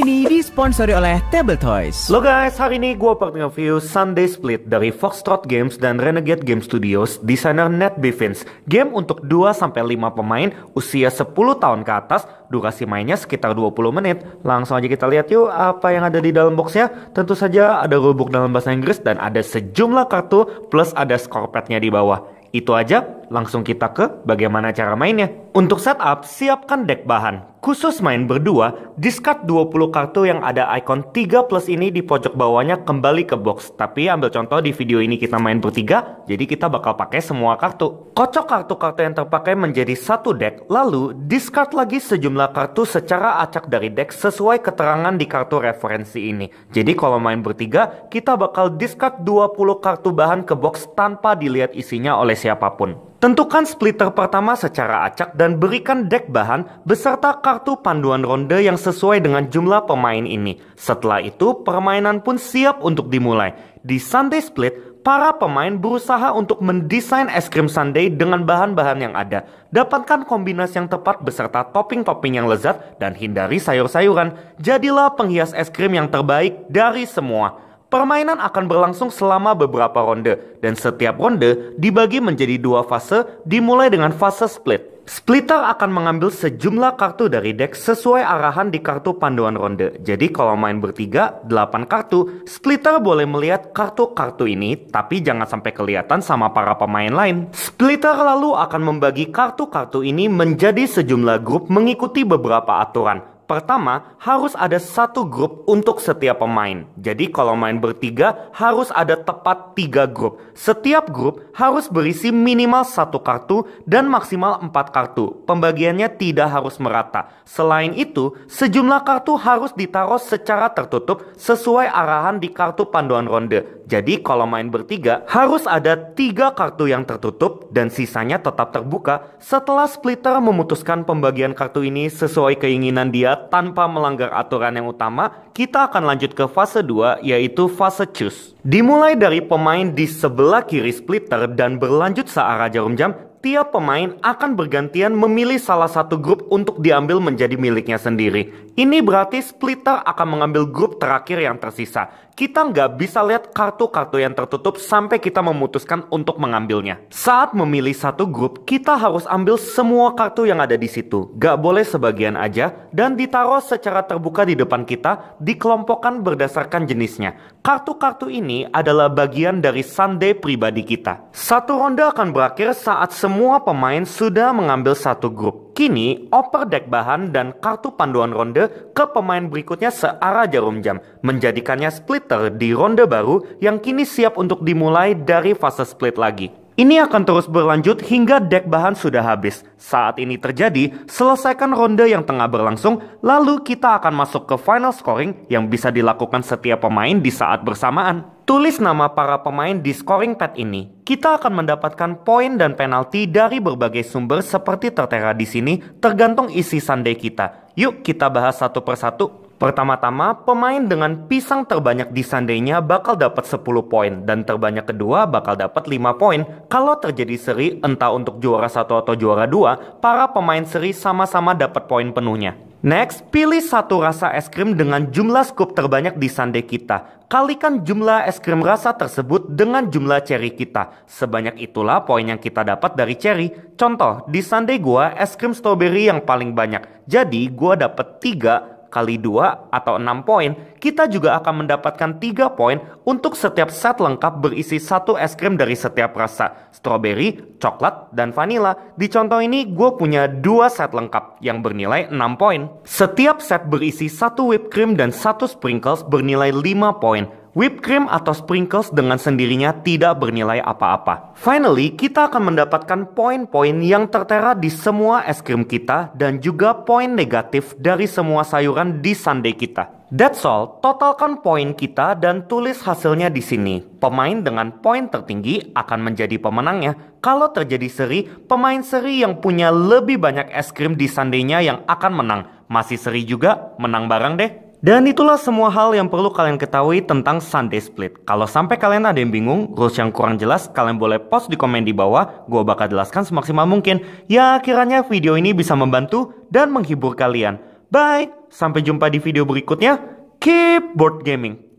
ini disponsori oleh Table Toys. Lo guys, hari ini gue akan review Sunday Split dari Foxtrot Games dan Renegade Game Studios, desainer Ned Biffins. Game untuk 2-5 pemain, usia 10 tahun ke atas, durasi mainnya sekitar 20 menit. Langsung aja kita lihat yuk apa yang ada di dalam boxnya. Tentu saja ada rubuk dalam bahasa Inggris dan ada sejumlah kartu plus ada skorpetnya di bawah. Itu aja, langsung kita ke bagaimana cara mainnya. Untuk setup, siapkan deck bahan. Khusus main berdua, discard 20 kartu yang ada icon 3 plus ini di pojok bawahnya kembali ke box. Tapi ambil contoh di video ini kita main bertiga, jadi kita bakal pakai semua kartu. Kocok kartu-kartu yang terpakai menjadi satu deck, lalu discard lagi sejumlah kartu secara acak dari deck sesuai keterangan di kartu referensi ini. Jadi kalau main bertiga, kita bakal discard 20 kartu bahan ke box tanpa dilihat isinya oleh siapapun. Tentukan splitter pertama secara acak dan berikan deck bahan beserta kartu panduan ronde yang sesuai dengan jumlah pemain ini. Setelah itu, permainan pun siap untuk dimulai. Di Sunday Split, para pemain berusaha untuk mendesain es krim Sunday dengan bahan-bahan yang ada. Dapatkan kombinasi yang tepat beserta topping-topping yang lezat dan hindari sayur-sayuran. Jadilah penghias es krim yang terbaik dari semua. Permainan akan berlangsung selama beberapa ronde, dan setiap ronde dibagi menjadi dua fase, dimulai dengan fase split. Splitter akan mengambil sejumlah kartu dari deck sesuai arahan di kartu panduan ronde. Jadi kalau main bertiga, 8 kartu, Splitter boleh melihat kartu-kartu ini, tapi jangan sampai kelihatan sama para pemain lain. Splitter lalu akan membagi kartu-kartu ini menjadi sejumlah grup mengikuti beberapa aturan, Pertama, harus ada satu grup untuk setiap pemain. Jadi kalau main bertiga, harus ada tepat tiga grup. Setiap grup harus berisi minimal satu kartu dan maksimal empat kartu. Pembagiannya tidak harus merata. Selain itu, sejumlah kartu harus ditaruh secara tertutup sesuai arahan di kartu panduan ronde. Jadi kalau main bertiga, harus ada tiga kartu yang tertutup dan sisanya tetap terbuka setelah splitter memutuskan pembagian kartu ini sesuai keinginan dia tanpa melanggar aturan yang utama, kita akan lanjut ke fase 2 yaitu fase choose. Dimulai dari pemain di sebelah kiri splitter dan berlanjut searah jarum jam, tiap pemain akan bergantian memilih salah satu grup untuk diambil menjadi miliknya sendiri. Ini berarti splitter akan mengambil grup terakhir yang tersisa. Kita nggak bisa lihat kartu-kartu yang tertutup sampai kita memutuskan untuk mengambilnya. Saat memilih satu grup, kita harus ambil semua kartu yang ada di situ. Nggak boleh sebagian aja dan ditaruh secara terbuka di depan kita, dikelompokkan berdasarkan jenisnya. Kartu-kartu ini adalah bagian dari Sunday pribadi kita. Satu ronde akan berakhir saat semua pemain sudah mengambil satu grup. Kini, oper deck bahan dan kartu panduan ronde ke pemain berikutnya searah jarum jam, menjadikannya splitter di ronde baru yang kini siap untuk dimulai dari fase split lagi. Ini akan terus berlanjut hingga dek bahan sudah habis. Saat ini terjadi, selesaikan ronde yang tengah berlangsung, lalu kita akan masuk ke final scoring yang bisa dilakukan setiap pemain di saat bersamaan. Tulis nama para pemain di scoring pad ini. Kita akan mendapatkan poin dan penalti dari berbagai sumber seperti tertera di sini, tergantung isi sandai kita. Yuk kita bahas satu persatu. Pertama-tama, pemain dengan pisang terbanyak di sandainya bakal dapat 10 poin dan terbanyak kedua bakal dapat 5 poin. Kalau terjadi seri entah untuk juara satu atau juara dua para pemain seri sama-sama dapat poin penuhnya. Next, pilih satu rasa es krim dengan jumlah scoop terbanyak di sandai kita. Kalikan jumlah es krim rasa tersebut dengan jumlah cherry kita. Sebanyak itulah poin yang kita dapat dari cherry. Contoh, di sandai gua es krim strawberry yang paling banyak. Jadi gua dapat 3 kali 2 atau 6 poin, kita juga akan mendapatkan 3 poin untuk setiap set lengkap berisi satu es krim dari setiap rasa, strawberry, coklat, dan vanilla. Di contoh ini, gue punya dua set lengkap yang bernilai 6 poin. Setiap set berisi satu whipped cream dan satu sprinkles bernilai 5 poin. Whipped cream atau sprinkles dengan sendirinya tidak bernilai apa-apa. Finally, kita akan mendapatkan poin-poin yang tertera di semua es krim kita dan juga poin negatif dari semua sayuran di sundae kita. That's all, totalkan poin kita dan tulis hasilnya di sini. Pemain dengan poin tertinggi akan menjadi pemenangnya. Kalau terjadi seri, pemain seri yang punya lebih banyak es krim di sundae-nya yang akan menang. Masih seri juga, menang bareng deh. Dan itulah semua hal yang perlu kalian ketahui tentang Sunday Split. Kalau sampai kalian ada yang bingung, rules yang kurang jelas, kalian boleh post di komen di bawah. Gue bakal jelaskan semaksimal mungkin. Ya, kiranya video ini bisa membantu dan menghibur kalian. Bye, sampai jumpa di video berikutnya. Keep board gaming.